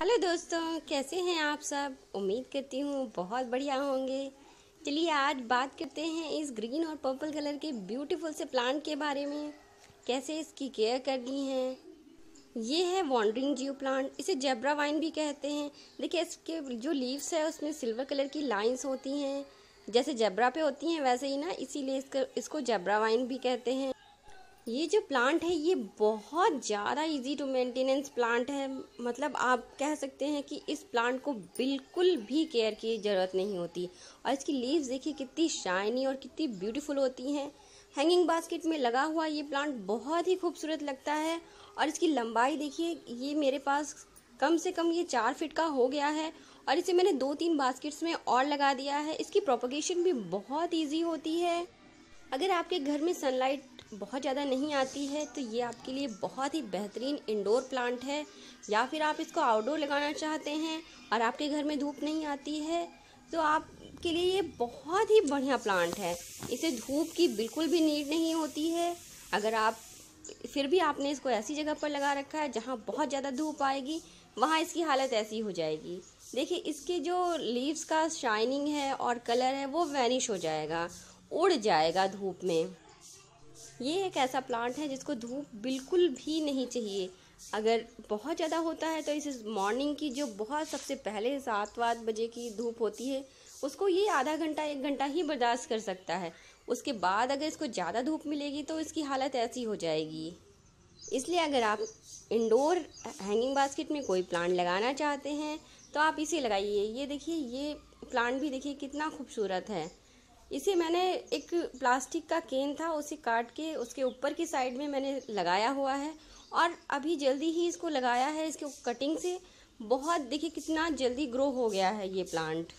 hello दोस्तों कैसे हैं आप सब उम्मीद करती हूँ बहुत बढ़िया होंगे चलिए आज बात करते हैं इस ग्रीन और पर्पल कलर के ब्यूटीफुल से प्लांट के बारे में कैसे इसकी केयर करनी है ये है वॉन्ड्रिंग जियो प्लांट इसे जेब्रा वाइन भी कहते हैं देखिए इसके जो लीव्स है उसमें सिल्वर कलर की लाइंस होती हैं जैसे जेब्रा पे होती हैं वैसे ही ना इसीलिए इसको जेब्रा वाइन भी कहते हैं ये जो प्लांट है ये बहुत ज़्यादा इजी टू मेंटेनेंस प्लांट है मतलब आप कह सकते हैं कि इस प्लांट को बिल्कुल भी केयर की ज़रूरत नहीं होती और इसकी लीव्स देखिए कितनी शाइनी और कितनी ब्यूटीफुल होती हैं हैंगिंग बास्केट में लगा हुआ ये प्लांट बहुत ही खूबसूरत लगता है और इसकी लंबाई देखिए ये मेरे पास कम से कम ये चार फिट का हो गया है और इसे मैंने दो तीन बास्केट्स में और लगा दिया है इसकी प्रोपोगेशन भी बहुत ईजी होती है अगर आपके घर में सनलाइट बहुत ज़्यादा नहीं आती है तो ये आपके लिए बहुत ही बेहतरीन इंडोर प्लांट है या फिर आप इसको आउटडोर लगाना चाहते हैं और आपके घर में धूप नहीं आती है तो आपके लिए ये बहुत ही बढ़िया प्लांट है इसे धूप की बिल्कुल भी नीड नहीं होती है अगर आप फिर भी आपने इसको ऐसी जगह पर लगा रखा है जहाँ बहुत ज़्यादा धूप आएगी वहाँ इसकी हालत ऐसी हो जाएगी देखिए इसके जो लीव्स का शाइनिंग है और कलर है वो वैनिश हो जाएगा उड़ जाएगा धूप में ये एक ऐसा प्लांट है जिसको धूप बिल्कुल भी नहीं चाहिए अगर बहुत ज़्यादा होता है तो इस मॉर्निंग की जो बहुत सबसे पहले सात वात बजे की धूप होती है उसको ये आधा घंटा एक घंटा ही बर्दाश्त कर सकता है उसके बाद अगर इसको ज़्यादा धूप मिलेगी तो इसकी हालत ऐसी हो जाएगी इसलिए अगर आप इंडोर हैंगिंग बास्केट में कोई प्लांट लगाना चाहते हैं तो आप इसे लगाइए ये देखिए ये प्लांट भी देखिए कितना खूबसूरत है इसे मैंने एक प्लास्टिक का केन था उसे काट के उसके ऊपर की साइड में मैंने लगाया हुआ है और अभी जल्दी ही इसको लगाया है इसके कटिंग से बहुत देखिए कितना जल्दी ग्रो हो गया है ये प्लांट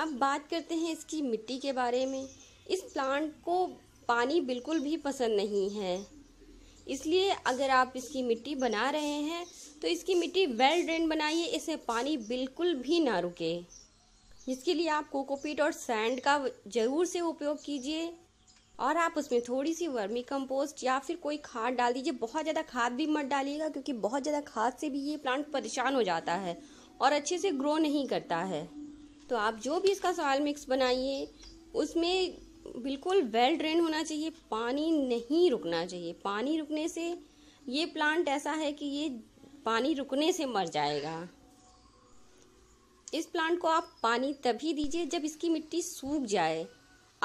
अब बात करते हैं इसकी मिट्टी के बारे में इस प्लांट को पानी बिल्कुल भी पसंद नहीं है इसलिए अगर आप इसकी मिट्टी बना रहे हैं तो इसकी मिट्टी वेल ड्रेन बनाइए इसे पानी बिल्कुल भी ना रुके जिसके लिए आप कोकोपीट और सैंड का ज़रूर से उपयोग कीजिए और आप उसमें थोड़ी सी वर्मी कंपोस्ट या फिर कोई खाद डाल दीजिए बहुत ज़्यादा खाद भी मत डालिएगा क्योंकि बहुत ज़्यादा खाद से भी ये प्लांट परेशान हो जाता है और अच्छे से ग्रो नहीं करता है तो आप जो भी इसका सॉयल मिक्स बनाइए उसमें बिल्कुल वेल ड्रेन होना चाहिए पानी नहीं रुकना चाहिए पानी रुकने से ये प्लांट ऐसा है कि ये पानी रुकने से मर जाएगा इस प्लांट को आप पानी तभी दीजिए जब इसकी मिट्टी सूख जाए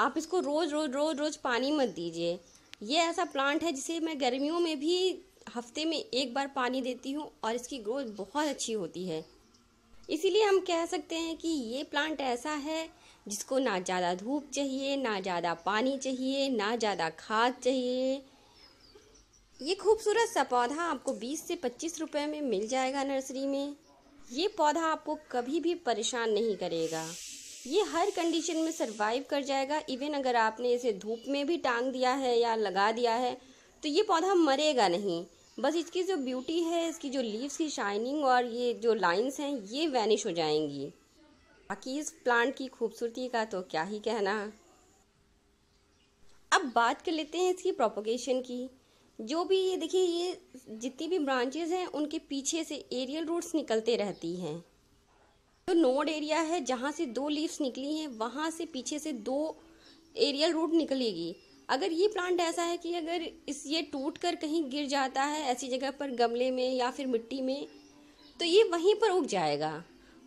आप इसको रोज़ रोज़ रोज़ रोज़ पानी मत दीजिए ये ऐसा प्लांट है जिसे मैं गर्मियों में भी हफ्ते में एक बार पानी देती हूँ और इसकी ग्रोथ बहुत अच्छी होती है इसीलिए हम कह सकते हैं कि ये प्लांट ऐसा है जिसको ना ज़्यादा धूप चाहिए ना ज़्यादा पानी चाहिए ना ज़्यादा खाद चाहिए ये खूबसूरत सा पौधा आपको 20 से 25 रुपए में मिल जाएगा नर्सरी में ये पौधा आपको कभी भी परेशान नहीं करेगा ये हर कंडीशन में सरवाइव कर जाएगा इवन अगर आपने इसे धूप में भी टांग दिया है या लगा दिया है तो ये पौधा मरेगा नहीं बस इसकी जो ब्यूटी है इसकी जो लीव्स की शाइनिंग और ये जो लाइंस हैं ये वैनिश हो जाएंगी बाकी इस प्लांट की खूबसूरती का तो क्या ही कहना अब बात कर लेते हैं इसकी प्रोपोगेशन की जो भी ये देखिए ये जितनी भी ब्रांचेज हैं उनके पीछे से एरियल रूट्स निकलते रहती हैं जो तो नोड एरिया है जहाँ से दो लीव्स निकली हैं वहाँ से पीछे से दो एरियल रूट निकलेगी अगर ये प्लांट ऐसा है कि अगर इस ये टूट कर कहीं गिर जाता है ऐसी जगह पर गमले में या फिर मिट्टी में तो ये वहीं पर उग जाएगा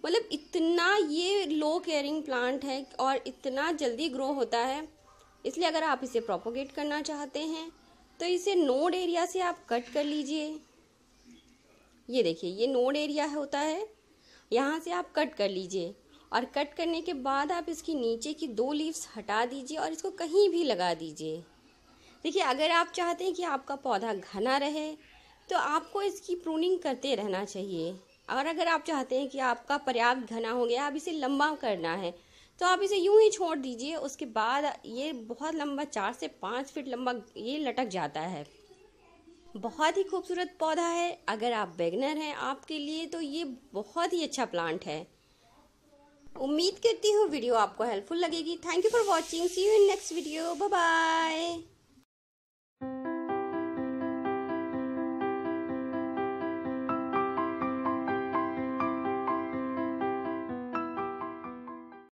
मतलब इतना ये लो केयरिंग प्लांट है और इतना जल्दी ग्रो होता है इसलिए अगर आप इसे प्रोपोगेट करना चाहते हैं तो इसे नोड एरिया से आप कट कर लीजिए ये देखिए ये नोड एरिया होता है यहाँ से आप कट कर लीजिए और कट करने के बाद आप इसकी नीचे की दो लीव्स हटा दीजिए और इसको कहीं भी लगा दीजिए देखिए अगर आप चाहते हैं कि आपका पौधा घना रहे तो आपको इसकी प्रूनिंग करते रहना चाहिए और अगर आप चाहते हैं कि आपका पर्याप्त घना हो गया आप इसे लंबा करना है तो आप इसे यूं ही छोड़ दीजिए उसके बाद ये बहुत लंबा चार से पाँच फीट लंबा ये लटक जाता है बहुत ही खूबसूरत पौधा है अगर आप बेगनर हैं आपके लिए तो ये बहुत ही अच्छा प्लांट है उम्मीद करती हूँ वीडियो आपको हेल्पफुल लगेगी thank you for watching see you in next video bye